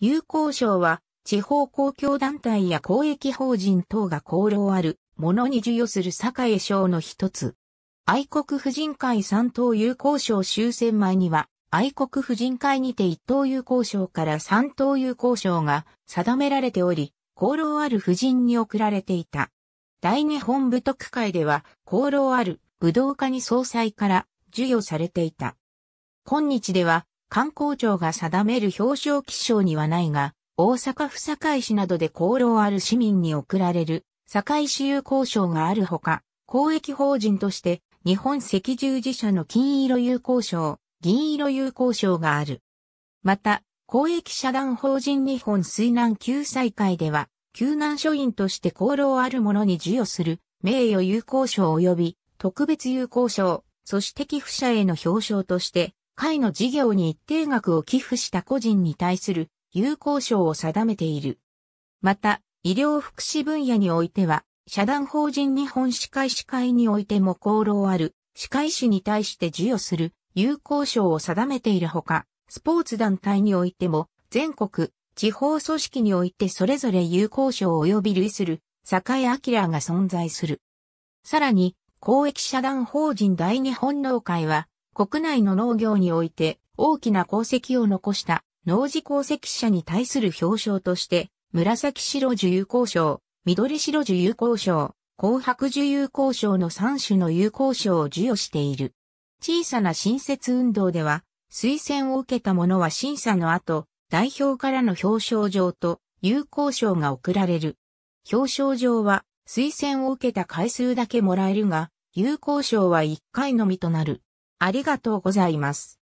友好賞は、地方公共団体や公益法人等が功労あるものに授与する栄賞の一つ。愛国婦人会三等友好賞終戦前には、愛国婦人会にて一等友好賞から三等友好賞が定められており、功労ある婦人に贈られていた。大日本部徳会では、功労ある武道家に総裁から授与されていた。今日では、観光庁が定める表彰記章にはないが、大阪府堺市などで功労ある市民に贈られる、堺市有効賞があるほか、公益法人として、日本赤十字社の金色友好賞、銀色友好賞がある。また、公益社団法人日本水難救済会では、救難所員として功労ある者に授与する、名誉有効賞及び、特別有効賞、そして寄付者への表彰として、会の事業に一定額を寄付した個人に対する有効賞を定めている。また、医療福祉分野においては、社団法人日本歯科医師会においても功労ある歯科医師に対して授与する有効賞を定めているほか、スポーツ団体においても全国、地方組織においてそれぞれ有効賞及び類する、栄明が存在する。さらに、公益社団法人大日本農会は、国内の農業において大きな功績を残した農事功績者に対する表彰として、紫白樹有功賞、緑白樹有功賞、紅白樹有功賞の3種の有功賞を授与している。小さな新設運動では、推薦を受けた者は審査の後、代表からの表彰状と有功賞が贈られる。表彰状は推薦を受けた回数だけもらえるが、有効賞は1回のみとなる。ありがとうございます。